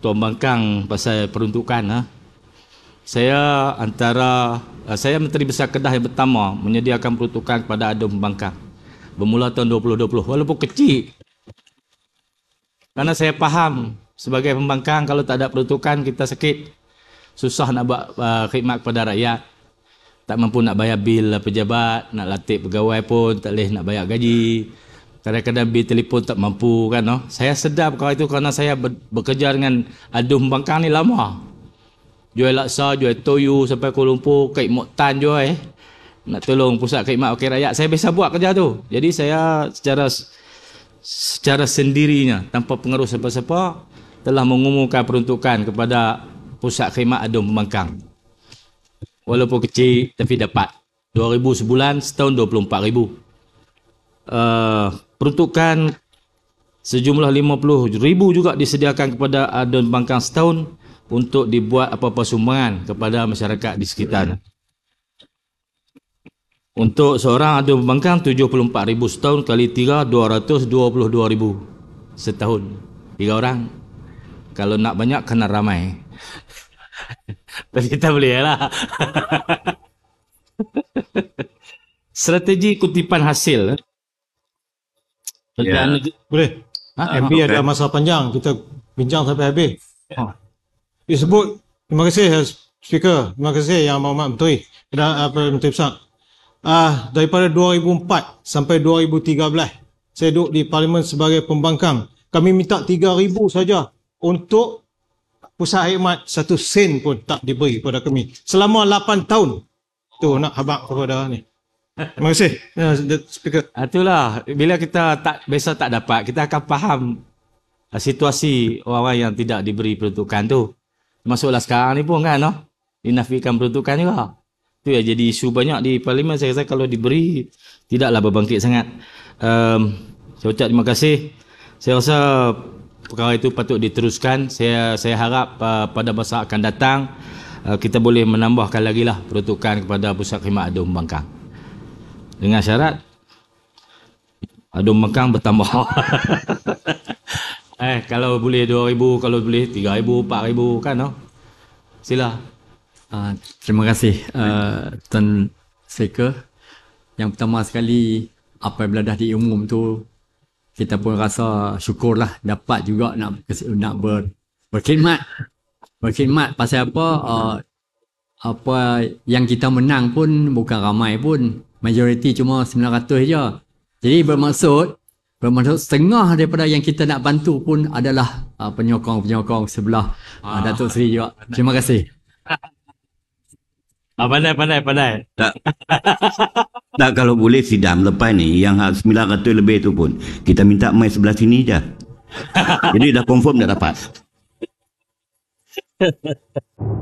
Tuan Bangkang pasal peruntukan ha? Saya antara uh, Saya Menteri Besar Kedah yang pertama Menyediakan peruntukan kepada Adun Bangkang Bermula tahun 2020 Walaupun kecil Karena saya faham Sebagai pembangkang kalau tak ada peruntukan kita sakit Susah nak buat uh, khidmat kepada rakyat Tak mampu nak bayar bil pejabat Nak latih pegawai pun Tak boleh nak bayar gaji kadang-kadang bil telefon tak mampu kan no? saya sedap kalau itu kerana saya bekerja dengan aduh bangkang ni lama jual laksa jual toyu sampai Kuala Lumpur ke Tan jual eh nak tolong pusat khidmat wakil rakyat saya biasa buat kerja tu jadi saya secara secara sendirinya tanpa pengaruh siapa-siapa telah mengumumkan peruntukan kepada pusat khidmat adun pembangkang walaupun kecil tapi dapat 2000 sebulan setahun 24000 uh, peruntukan sejumlah RM50,000 juga disediakan kepada Adun Bangkang setahun untuk dibuat apa-apa sumbangan kepada masyarakat di sekitar. Untuk seorang Adun Bangkang RM74,000 setahun kali 3, RM222,000 setahun. Tiga orang. Kalau nak banyak, kena ramai. Tapi Kita boleh lah. Strategi kutipan hasil. Eh? Yeah. Ya. Boleh. Ha? MB okay. ada masa panjang. Kita bincang sampai habis. Ha. Disebut, terima kasih eh, Speaker. Terima kasih Yang Amat Menteri. Dan apa eh, Menteri Besar. Uh, daripada 2004 sampai 2013, saya duduk di Parlimen sebagai pembangkang. Kami minta 3,000 saja untuk pusat khidmat satu sen pun tak diberi kepada kami. Selama 8 tahun. Tu nak habak kepada ni. Terima kasih. Ya, ah, itulah bila kita tak biasa tak dapat, kita akan faham ah, situasi orang-orang yang tidak diberi peruntukan tu. Masuklah sekarang ni pun kan, no? dinafikan peruntukan juga. Tu ya jadi isu banyak di parlimen saya rasa kalau diberi tidaklah berbangkit sangat. Um, saya ucap terima kasih. Saya rasa perkara itu patut diteruskan. Saya saya harap uh, pada masa akan datang uh, kita boleh menambahkan lagi lah peruntukan kepada Pusat Khidmat Adun Bangkang dengan syarat aduh mekang bertambah eh kalau boleh 2000 kalau boleh 3000 4000 kan oh? sila uh, terima kasih uh, tuan seka yang pertama sekali apa yang dah diumum tu kita pun rasa syukur lah dapat juga nak nak ber, berkhidmat berkhidmat pasal apa uh, apa yang kita menang pun bukan ramai pun majoriti cuma 900 je. Jadi bermaksud bermaksud setengah daripada yang kita nak bantu pun adalah uh, ah, penyokong-penyokong sebelah uh, ah, Datuk Seri juga. Pandai. Terima kasih. Ah, pandai, pandai, pandai. Tak. tak kalau boleh sidang lepas ni yang 900 ha, lebih tu pun kita minta mai sebelah sini je. Jadi dah confirm dah dapat. Ha ha ha.